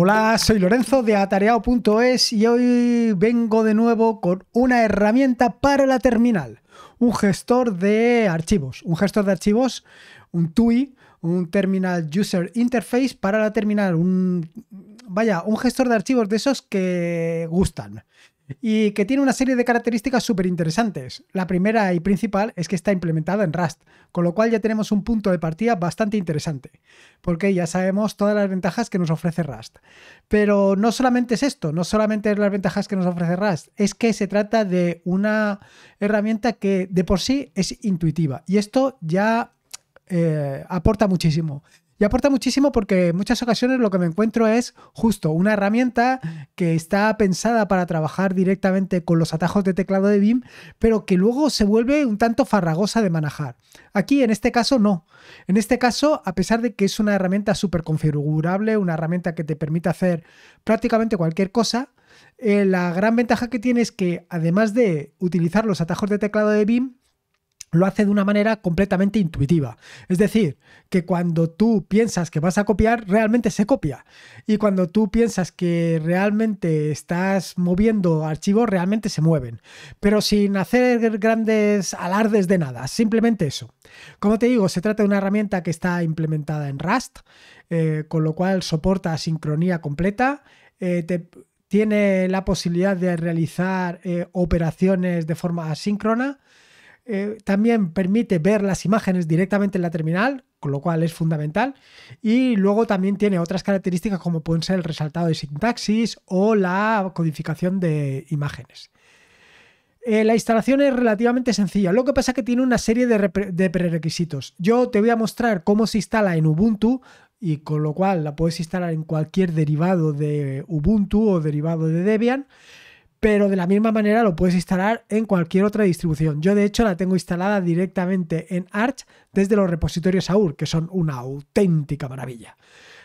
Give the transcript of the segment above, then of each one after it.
Hola, soy Lorenzo de atareado.es y hoy vengo de nuevo con una herramienta para la terminal, un gestor de archivos, un gestor de archivos, un TUI, un Terminal User Interface para la terminal, un vaya, un gestor de archivos de esos que gustan y que tiene una serie de características súper interesantes. La primera y principal es que está implementada en Rust, con lo cual ya tenemos un punto de partida bastante interesante, porque ya sabemos todas las ventajas que nos ofrece Rust. Pero no solamente es esto, no solamente es las ventajas que nos ofrece Rust, es que se trata de una herramienta que de por sí es intuitiva, y esto ya eh, aporta muchísimo. Y aporta muchísimo porque en muchas ocasiones lo que me encuentro es justo una herramienta que está pensada para trabajar directamente con los atajos de teclado de BIM, pero que luego se vuelve un tanto farragosa de manejar. Aquí en este caso no. En este caso, a pesar de que es una herramienta súper configurable, una herramienta que te permite hacer prácticamente cualquier cosa, eh, la gran ventaja que tiene es que además de utilizar los atajos de teclado de BIM, lo hace de una manera completamente intuitiva. Es decir, que cuando tú piensas que vas a copiar, realmente se copia. Y cuando tú piensas que realmente estás moviendo archivos, realmente se mueven. Pero sin hacer grandes alardes de nada, simplemente eso. Como te digo, se trata de una herramienta que está implementada en Rust, eh, con lo cual soporta sincronía completa. Eh, tiene la posibilidad de realizar eh, operaciones de forma asíncrona. Eh, también permite ver las imágenes directamente en la terminal, con lo cual es fundamental. Y luego también tiene otras características como pueden ser el resaltado de sintaxis o la codificación de imágenes. Eh, la instalación es relativamente sencilla, lo que pasa es que tiene una serie de, de, prerequisitos. Yo te voy a mostrar cómo se instala en Ubuntu y con lo cual la puedes instalar en cualquier derivado de Ubuntu o derivado de Debian pero de la misma manera lo puedes instalar en cualquier otra distribución. Yo de hecho la tengo instalada directamente en Arch desde los repositorios AUR, que son una auténtica maravilla.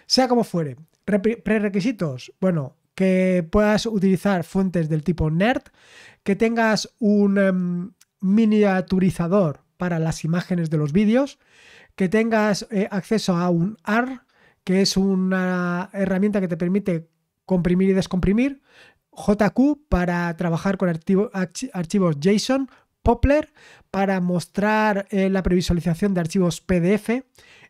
Sea como fuere, prerequisitos, bueno, que puedas utilizar fuentes del tipo NERD, que tengas un em, miniaturizador para las imágenes de los vídeos, que tengas eh, acceso a un AR, que es una herramienta que te permite comprimir y descomprimir, JQ para trabajar con archivos JSON, Poplar para mostrar eh, la previsualización de archivos PDF,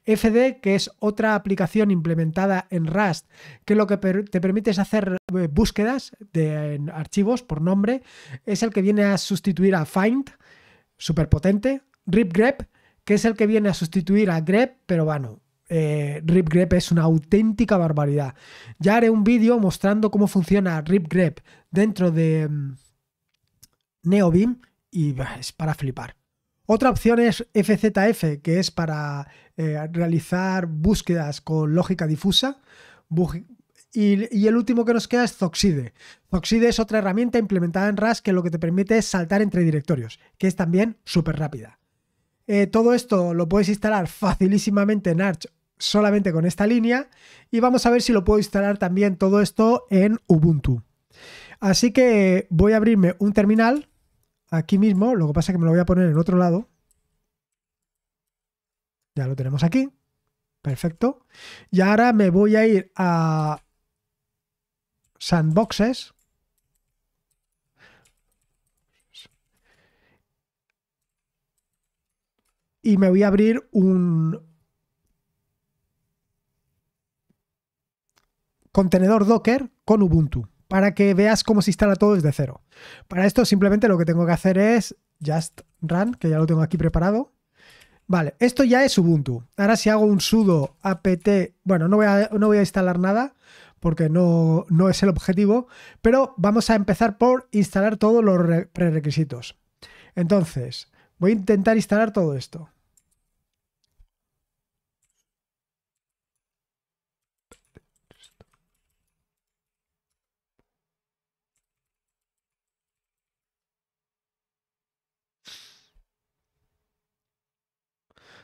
FD, que es otra aplicación implementada en Rust, que lo que te permite es hacer eh, búsquedas de archivos por nombre, es el que viene a sustituir a Find, súper potente, RipGrep, que es el que viene a sustituir a grep, pero bueno, eh, Ripgrep es una auténtica barbaridad. Ya haré un vídeo mostrando cómo funciona Ripgrep dentro de mm, NeoBeam y es para flipar. Otra opción es FZF, que es para eh, realizar búsquedas con lógica difusa. Y, el último que nos queda es Zoxide. Zoxide es otra herramienta implementada en RAS que lo que te permite es saltar entre directorios, que es también súper rápida. Eh, todo esto lo puedes instalar facilísimamente en Arch solamente con esta línea y vamos a ver si lo puedo instalar también todo esto en Ubuntu. Así que voy a abrirme un terminal aquí mismo, lo que pasa es que me lo voy a poner en otro lado. Ya lo tenemos aquí. Perfecto. Y ahora me voy a ir a sandboxes. Y me voy a abrir un, contenedor Docker con Ubuntu, para que veas cómo se instala todo desde cero. Para esto simplemente lo que tengo que hacer es just run, que ya lo tengo aquí preparado. Vale, esto ya es Ubuntu. Ahora si hago un sudo apt, bueno, no voy a, no voy a instalar nada porque no, no es el objetivo, pero vamos a empezar por instalar todos los prerequisitos. Entonces, voy a intentar instalar todo esto.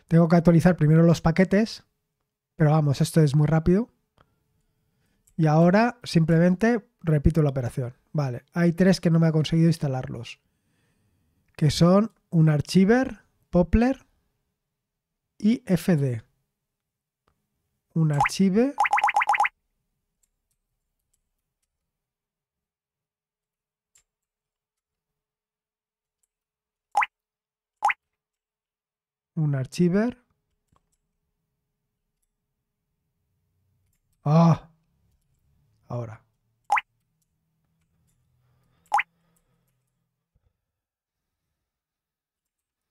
Tengo que actualizar primero los paquetes, pero vamos, esto es muy rápido. Y ahora simplemente repito la operación. Vale, hay tres que no me ha conseguido instalarlos, que son un archiver, Poplar y FD. Un archiver. un archiver. ¡Ah! Ahora.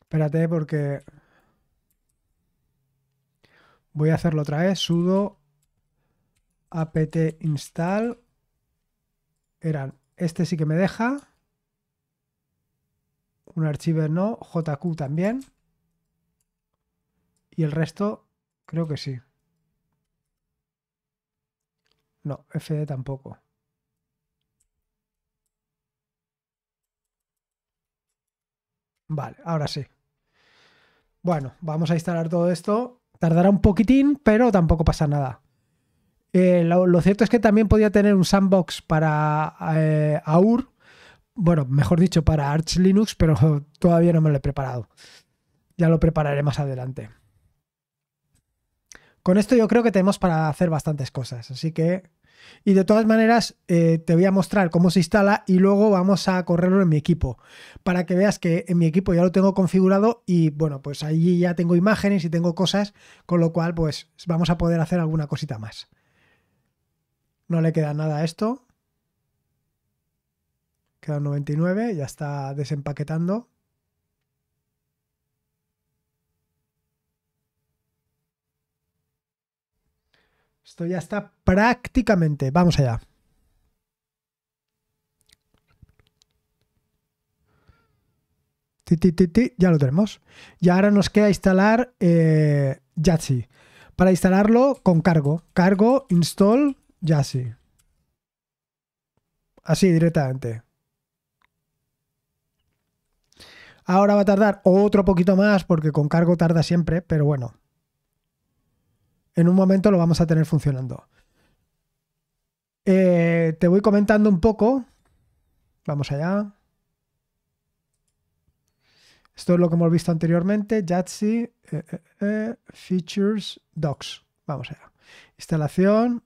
Espérate porque voy a hacerlo otra vez. Sudo apt install. Eran, este sí que me deja. Un archiver no, JQ también. Y el resto, creo que sí. No, FD tampoco. Vale, ahora sí. Bueno, vamos a instalar todo esto. Tardará un poquitín, pero tampoco pasa nada. Eh, lo, cierto es que también podía tener un sandbox para eh, AUR, bueno, mejor dicho, para Arch Linux, pero todavía no me lo he preparado. Ya lo prepararé más adelante. Con esto yo creo que tenemos para hacer bastantes cosas, así que... Y de todas maneras, eh, te voy a mostrar cómo se instala y luego vamos a correrlo en mi equipo, para que veas que en mi equipo ya lo tengo configurado y bueno, pues allí ya tengo imágenes y tengo cosas, con lo cual pues vamos a poder hacer alguna cosita más. No le queda nada a esto. un 99, ya está desempaquetando. Esto ya está prácticamente. Vamos allá. ya lo tenemos. Y ahora nos queda instalar eh, Para instalarlo con cargo. Cargo install Jazzy. Así directamente. Ahora va a tardar otro poquito más porque con cargo tarda siempre, pero bueno en un momento lo vamos a tener funcionando. Eh, te voy comentando un poco. Vamos allá. Esto es lo que hemos visto anteriormente. Jatsi, eh, eh, Features, Docs. Vamos allá. Instalación.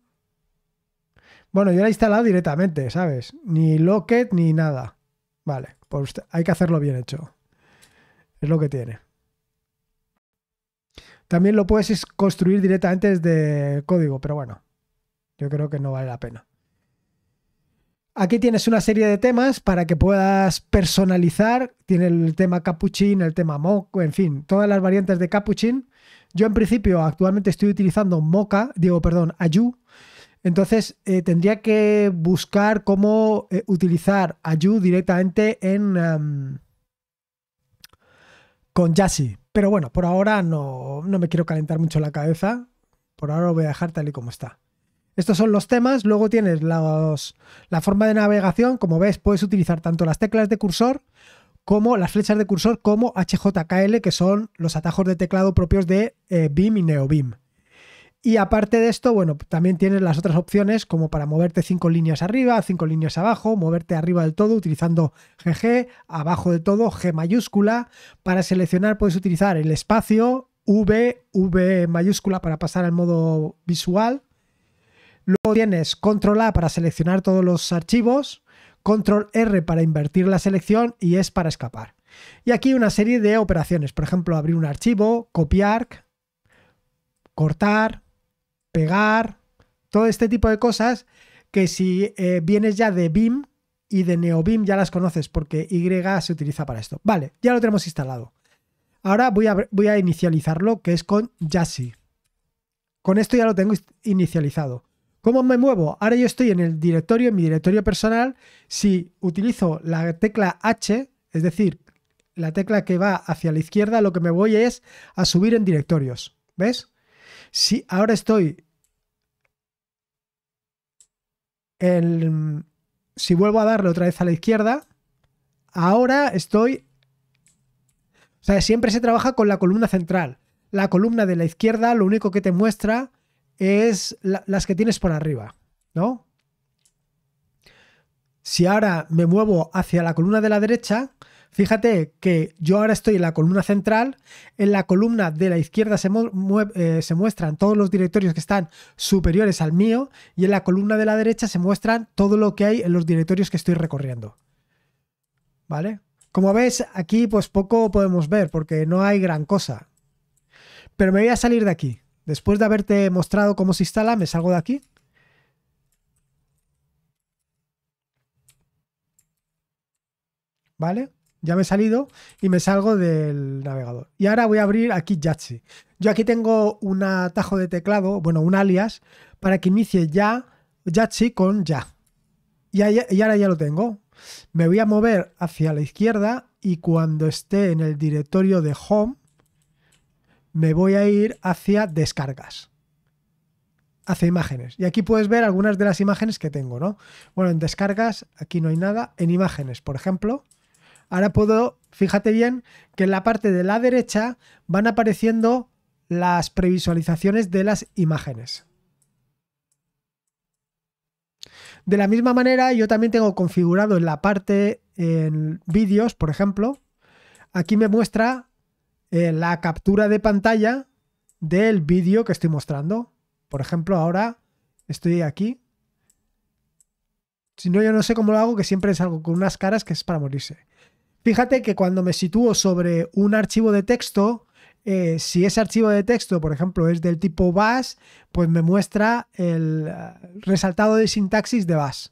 Bueno, yo la he instalado directamente, ¿sabes? Ni Locket ni nada. Vale, pues hay que hacerlo bien hecho. Es lo que tiene. También lo puedes construir directamente desde código, pero bueno, yo creo que no vale la pena. Aquí tienes una serie de temas para que puedas personalizar. Tiene el tema capuchín, el tema moco, en fin, todas las variantes de capuchín. Yo en principio actualmente estoy utilizando moca, digo, perdón, ayu. Entonces eh, tendría que buscar cómo eh, utilizar ayu directamente en em, con Jassi. Pero bueno, por ahora no, me quiero calentar mucho la cabeza. Por ahora lo voy a dejar tal y como está. Estos son los temas. Luego tienes la forma de navegación. Como ves, puedes utilizar tanto las teclas de cursor como las flechas de cursor como HJKL, que son los atajos de teclado propios de eh, BIM y NeoBIM. Y aparte de esto, bueno, también tienes las otras opciones como para moverte cinco líneas arriba, cinco líneas abajo, moverte arriba del todo utilizando GG, abajo del todo G mayúscula. Para seleccionar puedes utilizar el espacio V, V mayúscula para pasar al modo visual. Luego tienes control A para seleccionar todos los archivos, control R para invertir la selección y es para escapar. Y aquí una serie de operaciones, por ejemplo, abrir un archivo, copiar, cortar, pegar, todo este tipo de cosas que si eh, vienes ya de BIM y de NeoBIM ya las conoces porque Y se utiliza para esto. Vale, ya lo tenemos instalado. Ahora voy a, voy a inicializarlo, que es con Yassi. Con esto ya lo tengo inicializado. ¿Cómo me muevo? Ahora yo estoy en el directorio, en mi directorio personal. Si utilizo la tecla H, es decir, la tecla que va hacia la izquierda, lo que me voy es a subir en directorios. ¿Ves? Si ahora estoy. El, si vuelvo a darle otra vez a la izquierda, ahora estoy. O sea, siempre se trabaja con la columna central. La columna de la izquierda lo único que te muestra es las que tienes por arriba, ¿no? Si ahora me muevo hacia la columna de la derecha, Fíjate que yo ahora estoy en la columna central, en la columna de la izquierda eh, se, muestran todos los directorios que están superiores al mío y en la columna de la derecha se muestran todo lo que hay en los directorios que estoy recorriendo. ¿Vale? Como ves, aquí pues poco podemos ver porque no hay gran cosa. Pero me voy a salir de aquí. Después de haberte mostrado cómo se instala, me salgo de aquí. ¿Vale? Ya me he salido y me salgo del navegador. Y ahora voy a abrir aquí Yachi. Yo aquí tengo un atajo de teclado, bueno, un alias, para que inicie ya Yachi con ya. Y, y ahora ya lo tengo. Me voy a mover hacia la izquierda y cuando esté en el directorio de Home, me voy a ir hacia Descargas Hace imágenes. Y aquí puedes ver algunas de las imágenes que tengo, ¿no? Bueno, en descargas, aquí no hay nada. En imágenes, por ejemplo, Ahora puedo, fíjate bien, que en la parte de la derecha van apareciendo las previsualizaciones de las imágenes. De la misma manera, yo también tengo configurado en la parte en vídeos, por ejemplo, aquí me muestra eh, la captura de pantalla del vídeo que estoy mostrando. Por ejemplo, ahora estoy aquí. Si no, yo no sé cómo lo hago, que siempre es algo con unas caras que es para morirse. Fíjate que cuando me sitúo sobre un archivo de texto, eh, si ese archivo de texto, por ejemplo, es del tipo VAS, pues me muestra el eh, resaltado de sintaxis de bash.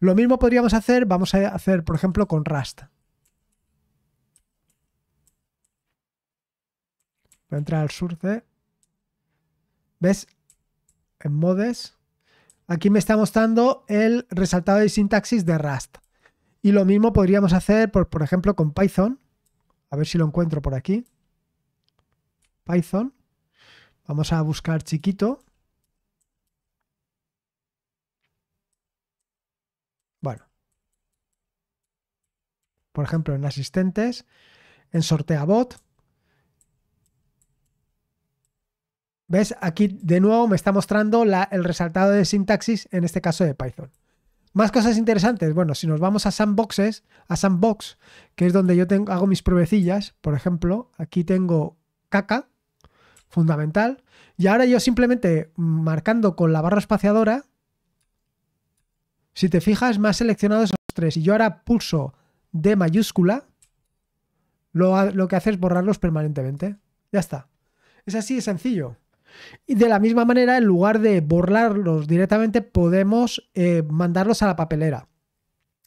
Lo mismo podríamos hacer, vamos a hacer, por ejemplo, con Rust. Voy a entrar al surce. ¿Ves? En modes. Aquí me está mostrando el resaltado de sintaxis de Rust. Y lo mismo podríamos hacer, por, por ejemplo, con Python. A ver si lo encuentro por aquí. Python. Vamos a buscar chiquito. Bueno. Por ejemplo, en asistentes, en sortea bot. ¿Ves? Aquí de nuevo me está mostrando el resaltado de sintaxis, en este caso de Python. Más cosas interesantes. Bueno, si nos vamos a sandboxes, a sandbox, que es donde yo tengo, hago mis pruebecillas, por ejemplo, aquí tengo caca, fundamental. Y ahora yo simplemente marcando con la barra espaciadora, si te fijas, me ha seleccionado esos tres. Y yo ahora pulso D mayúscula, lo, lo que hace es borrarlos permanentemente. Ya está. Es así de sencillo. Y de la misma manera, en lugar de borrarlos directamente, podemos eh, mandarlos a la papelera.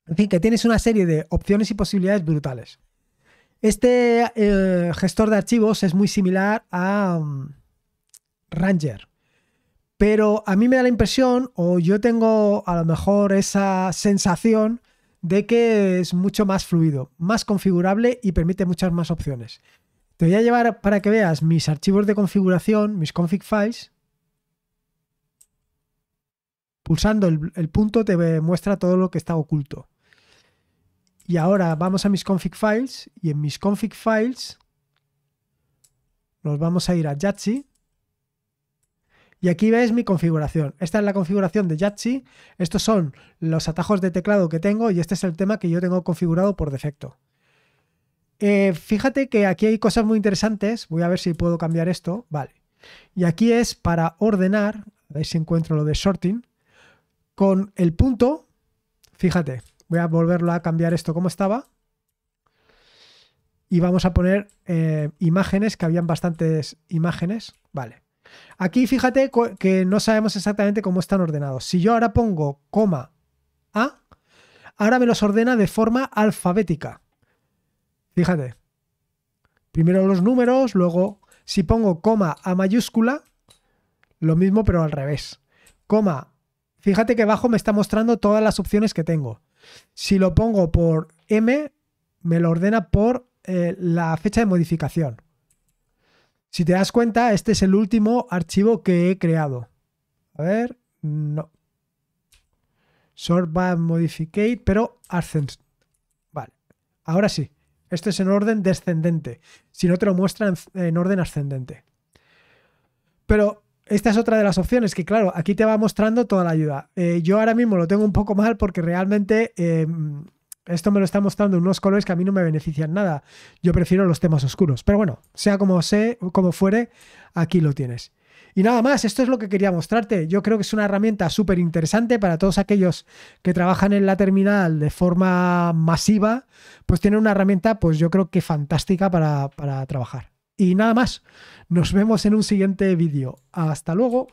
En fin, que tienes una serie de opciones y posibilidades brutales. Este eh, gestor de archivos es muy similar a mm, Ranger. Pero a mí me da la impresión, o yo tengo a lo mejor esa sensación, de que es mucho más fluido, más configurable y permite muchas más opciones voy a llevar para que veas mis archivos de configuración, mis config files. Pulsando el, punto te muestra todo lo que está oculto. Y ahora vamos a mis config files y en mis config files nos vamos a ir a Jatsi. Y aquí ves mi configuración. Esta es la configuración de Jatsi. Estos son los atajos de teclado que tengo y este es el tema que yo tengo configurado por defecto. Eh, fíjate que aquí hay cosas muy interesantes. Voy a ver si puedo cambiar esto. Vale. Y aquí es para ordenar, a si encuentro lo de sorting, con el punto. Fíjate, voy a volverlo a cambiar esto como estaba. Y vamos a poner eh, imágenes, que habían bastantes imágenes. Vale. Aquí fíjate que no sabemos exactamente cómo están ordenados. Si yo ahora pongo coma A, ahora me los ordena de forma alfabética. Fíjate. Primero los números, luego si pongo coma a mayúscula, lo mismo pero al revés. Coma, fíjate que abajo me está mostrando todas las opciones que tengo. Si lo pongo por M, me lo ordena por eh, la fecha de modificación. Si te das cuenta, este es el último archivo que he creado. A ver, no. Sort by modificate, pero ascens. Vale, ahora sí. Esto es en orden descendente, si no te lo muestran en, orden ascendente. Pero esta es otra de las opciones que, claro, aquí te va mostrando toda la ayuda. Eh, yo ahora mismo lo tengo un poco mal porque realmente em, esto me lo está mostrando unos colores que a mí no me benefician nada. Yo prefiero los temas oscuros. Pero bueno, sea como, sé, como fuere, aquí lo tienes. Y nada más, esto es lo que quería mostrarte. Yo creo que es una herramienta súper interesante para todos aquellos que trabajan en la terminal de forma masiva, pues tiene una herramienta, pues yo creo que fantástica para, para trabajar. Y nada más, nos vemos en un siguiente vídeo. Hasta luego.